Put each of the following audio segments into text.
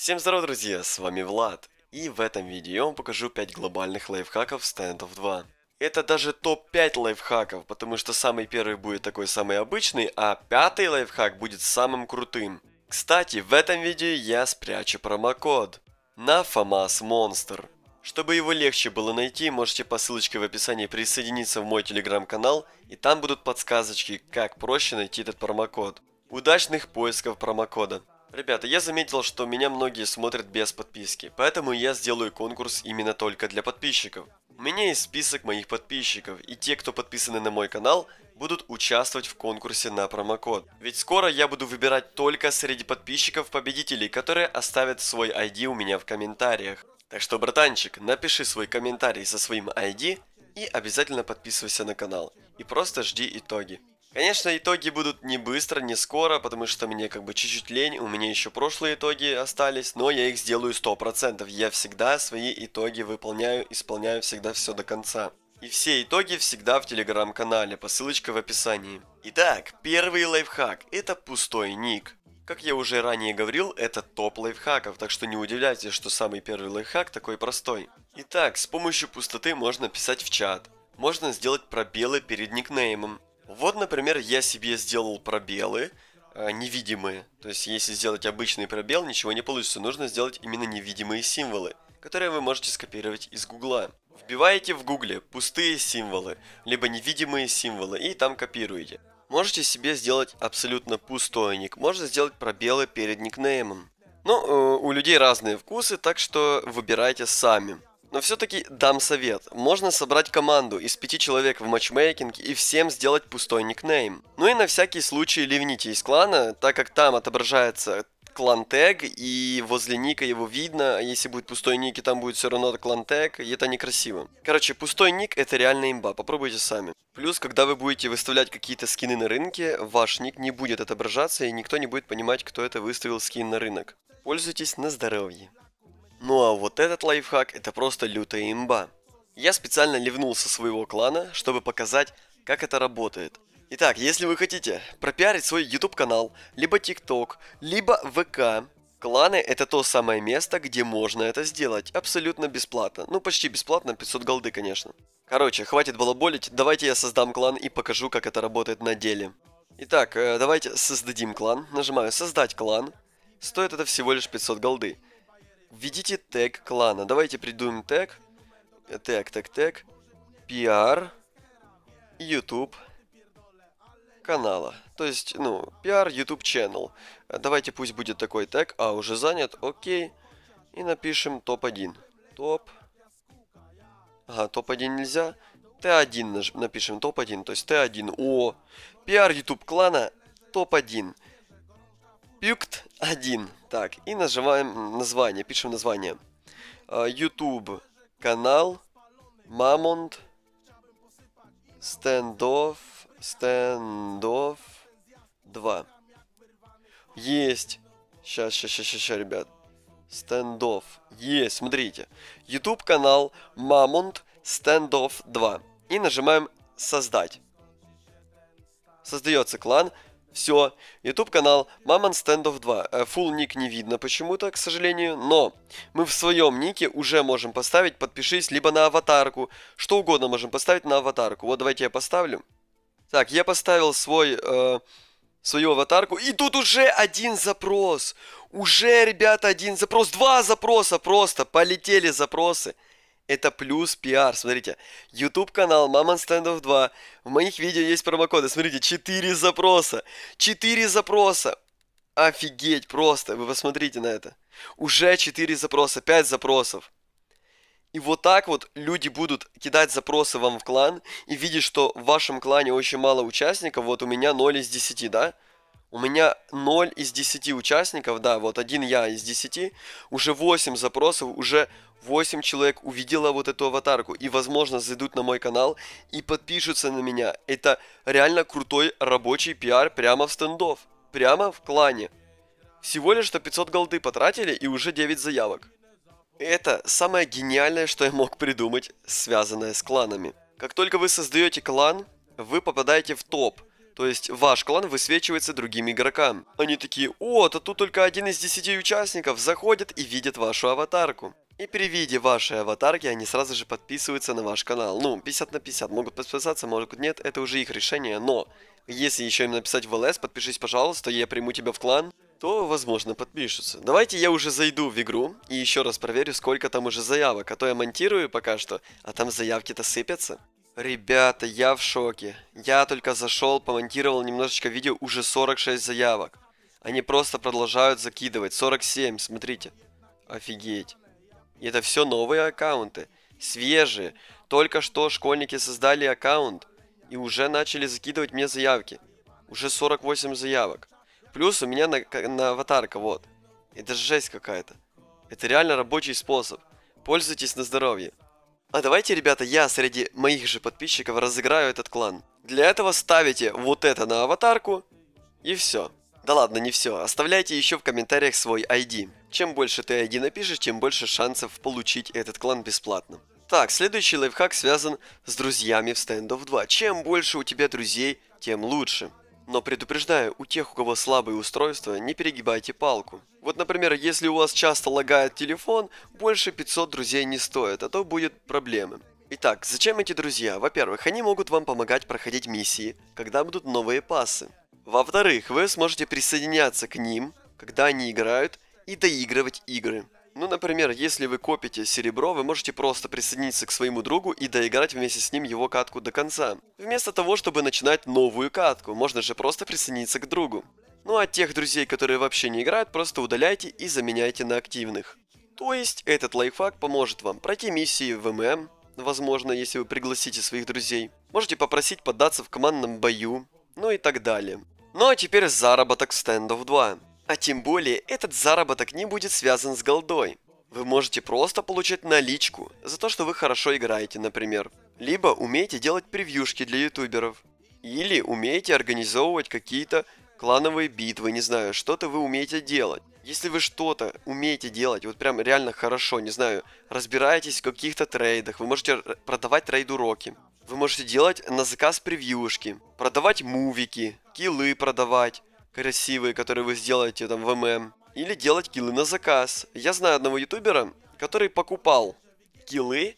Всем здоров, друзья, с вами Влад, и в этом видео я вам покажу 5 глобальных лайфхаков of 2. Это даже топ-5 лайфхаков, потому что самый первый будет такой самый обычный, а пятый лайфхак будет самым крутым. Кстати, в этом видео я спрячу промокод на FAMAS Monster. Чтобы его легче было найти, можете по ссылочке в описании присоединиться в мой телеграм-канал, и там будут подсказочки, как проще найти этот промокод. Удачных поисков промокода! Ребята, я заметил, что меня многие смотрят без подписки, поэтому я сделаю конкурс именно только для подписчиков. У меня есть список моих подписчиков, и те, кто подписаны на мой канал, будут участвовать в конкурсе на промокод. Ведь скоро я буду выбирать только среди подписчиков победителей, которые оставят свой ID у меня в комментариях. Так что, братанчик, напиши свой комментарий со своим ID и обязательно подписывайся на канал. И просто жди итоги. Конечно, итоги будут не быстро, не скоро, потому что мне как бы чуть-чуть лень, у меня еще прошлые итоги остались, но я их сделаю 100%. Я всегда свои итоги выполняю, исполняю всегда все до конца. И все итоги всегда в телеграм-канале, по ссылочке в описании. Итак, первый лайфхак – это пустой ник. Как я уже ранее говорил, это топ лайфхаков, так что не удивляйтесь, что самый первый лайфхак такой простой. Итак, с помощью пустоты можно писать в чат. Можно сделать пробелы перед никнеймом. Вот, например, я себе сделал пробелы э, невидимые. То есть, если сделать обычный пробел, ничего не получится. Нужно сделать именно невидимые символы, которые вы можете скопировать из Гугла. Вбиваете в Гугле пустые символы, либо невидимые символы, и там копируете. Можете себе сделать абсолютно пустой ник, можно сделать пробелы перед никнеймом. Ну, э, у людей разные вкусы, так что выбирайте сами. Но все-таки дам совет. Можно собрать команду из пяти человек в матчмейкинг и всем сделать пустой никнейм. Ну и на всякий случай ливните из клана, так как там отображается клан тег, и возле ника его видно, а если будет пустой ник, и там будет все равно клан тег, и это некрасиво. Короче, пустой ник это реально имба, попробуйте сами. Плюс, когда вы будете выставлять какие-то скины на рынке, ваш ник не будет отображаться, и никто не будет понимать, кто это выставил скин на рынок. Пользуйтесь на здоровье. Ну а вот этот лайфхак это просто лютая имба. Я специально ливнул со своего клана, чтобы показать, как это работает. Итак, если вы хотите пропиарить свой YouTube канал, либо TikTok, либо ВК, кланы это то самое место, где можно это сделать абсолютно бесплатно. Ну почти бесплатно, 500 голды, конечно. Короче, хватит балаболить, давайте я создам клан и покажу, как это работает на деле. Итак, э, давайте создадим клан. Нажимаю создать клан. Стоит это всего лишь 500 голды. Введите тег клана. Давайте придумаем тег. Тег, тег, тег. PR. YouTube канала. То есть, ну, PR YouTube channel. Давайте пусть будет такой тег. А, уже занят. Окей. И напишем топ-1. Топ. Ага, топ-1 нельзя. Т1 напишем. Топ-1. То есть Т1. О. PR YouTube клана. Топ-1. Пюкт 1. Так, и нажимаем название, пишем название. А, YouTube канал Мамонт Стендов Стендов 2. Есть. Сейчас, сейчас, сейчас, сейчас, ребят. Стендов. Есть, смотрите. YouTube канал Мамонт Стендов 2. И нажимаем создать. Создается клан все, YouTube канал Maman Standoff 2. Э, full ник не видно почему-то, к сожалению, но мы в своем нике уже можем поставить подпишись либо на аватарку, что угодно можем поставить на аватарку. Вот давайте я поставлю. Так, я поставил свой, э, свою аватарку, и тут уже один запрос. Уже, ребята, один запрос, два запроса просто, полетели запросы. Это плюс пиар, смотрите. YouTube канал Мамон Стендов 2. В моих видео есть промокоды. Смотрите, 4 запроса. 4 запроса. Офигеть просто. Вы посмотрите на это. Уже 4 запроса, 5 запросов. И вот так вот люди будут кидать запросы вам в клан и видеть, что в вашем клане очень мало участников. Вот у меня 0 из 10, да? У меня 0 из 10 участников, да, вот один я из 10, уже 8 запросов, уже 8 человек увидела вот эту аватарку и, возможно, зайдут на мой канал и подпишутся на меня. Это реально крутой рабочий пиар прямо в стендов, прямо в клане. Всего лишь что 500 голды потратили и уже 9 заявок. Это самое гениальное, что я мог придумать, связанное с кланами. Как только вы создаете клан, вы попадаете в топ – то есть ваш клан высвечивается другим игрокам. Они такие, о, то тут только один из десяти участников заходит и видит вашу аватарку. И при виде вашей аватарки они сразу же подписываются на ваш канал. Ну, 50 на 50. Могут подписаться, могут нет, это уже их решение. Но, если еще им написать в ЛС, подпишись, пожалуйста, я приму тебя в клан то, возможно, подпишутся. Давайте я уже зайду в игру и еще раз проверю, сколько там уже заявок, а то я монтирую пока что, а там заявки-то сыпятся. Ребята, я в шоке. Я только зашел, помонтировал немножечко видео, уже 46 заявок. Они просто продолжают закидывать. 47, смотрите. Офигеть. И это все новые аккаунты. Свежие. Только что школьники создали аккаунт. И уже начали закидывать мне заявки. Уже 48 заявок. Плюс у меня на, на аватарка, вот. Это жесть какая-то. Это реально рабочий способ. Пользуйтесь на здоровье. А давайте, ребята, я среди моих же подписчиков разыграю этот клан. Для этого ставите вот это на аватарку и все. Да ладно, не все. Оставляйте еще в комментариях свой ID. Чем больше ты ID напишешь, тем больше шансов получить этот клан бесплатно. Так, следующий лайфхак связан с друзьями в Standoff 2. Чем больше у тебя друзей, тем лучше. Но предупреждаю, у тех, у кого слабые устройства, не перегибайте палку. Вот, например, если у вас часто лагает телефон, больше 500 друзей не стоит, а то будут проблемы. Итак, зачем эти друзья? Во-первых, они могут вам помогать проходить миссии, когда будут новые пасы. Во-вторых, вы сможете присоединяться к ним, когда они играют, и доигрывать игры. Ну, например, если вы копите серебро, вы можете просто присоединиться к своему другу и доиграть вместе с ним его катку до конца. Вместо того, чтобы начинать новую катку, можно же просто присоединиться к другу. Ну а тех друзей, которые вообще не играют, просто удаляйте и заменяйте на активных. То есть, этот лайфхак поможет вам пройти миссии в ММ, возможно, если вы пригласите своих друзей. Можете попросить поддаться в командном бою, ну и так далее. Ну а теперь заработок стендов 2. А тем более, этот заработок не будет связан с голдой. Вы можете просто получать наличку за то, что вы хорошо играете, например. Либо умеете делать превьюшки для ютуберов. Или умеете организовывать какие-то клановые битвы, не знаю, что-то вы умеете делать. Если вы что-то умеете делать, вот прям реально хорошо, не знаю, разбираетесь в каких-то трейдах, вы можете продавать трейд-уроки, вы можете делать на заказ превьюшки, продавать мувики, килы продавать, красивые, которые вы сделаете там в ММ, или делать килы на заказ. Я знаю одного ютубера, который покупал килы,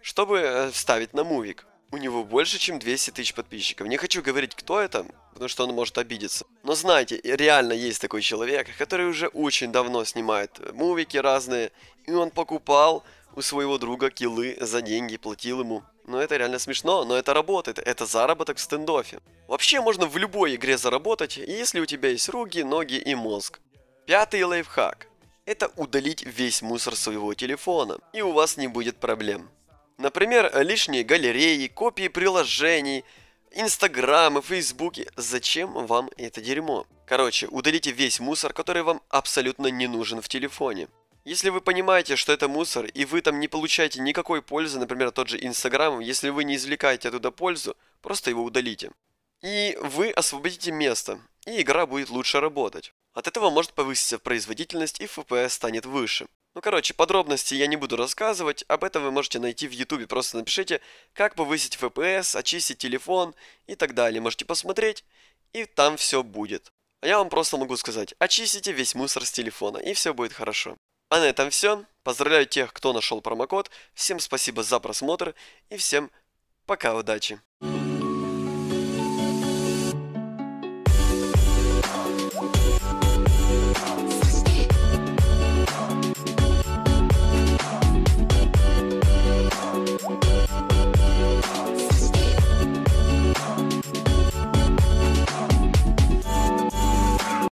чтобы э, вставить на мувик. У него больше, чем 200 тысяч подписчиков. Не хочу говорить, кто это, потому что он может обидеться. Но знаете, реально есть такой человек, который уже очень давно снимает мувики разные, и он покупал у своего друга килы за деньги, платил ему но это реально смешно, но это работает, это заработок в стендофе. Вообще можно в любой игре заработать, если у тебя есть руки, ноги и мозг. Пятый лайфхак. Это удалить весь мусор своего телефона, и у вас не будет проблем. Например, лишние галереи, копии приложений, инстаграмы, фейсбуки. Зачем вам это дерьмо? Короче, удалите весь мусор, который вам абсолютно не нужен в телефоне. Если вы понимаете, что это мусор, и вы там не получаете никакой пользы, например, тот же Инстаграм, если вы не извлекаете оттуда пользу, просто его удалите. И вы освободите место, и игра будет лучше работать. От этого может повыситься производительность и FPS станет выше. Ну короче, подробности я не буду рассказывать, об этом вы можете найти в ютубе, просто напишите, как повысить FPS, очистить телефон и так далее. Можете посмотреть, и там все будет. А я вам просто могу сказать, очистите весь мусор с телефона, и все будет хорошо. А на этом все. Поздравляю тех, кто нашел промокод. Всем спасибо за просмотр и всем пока, удачи.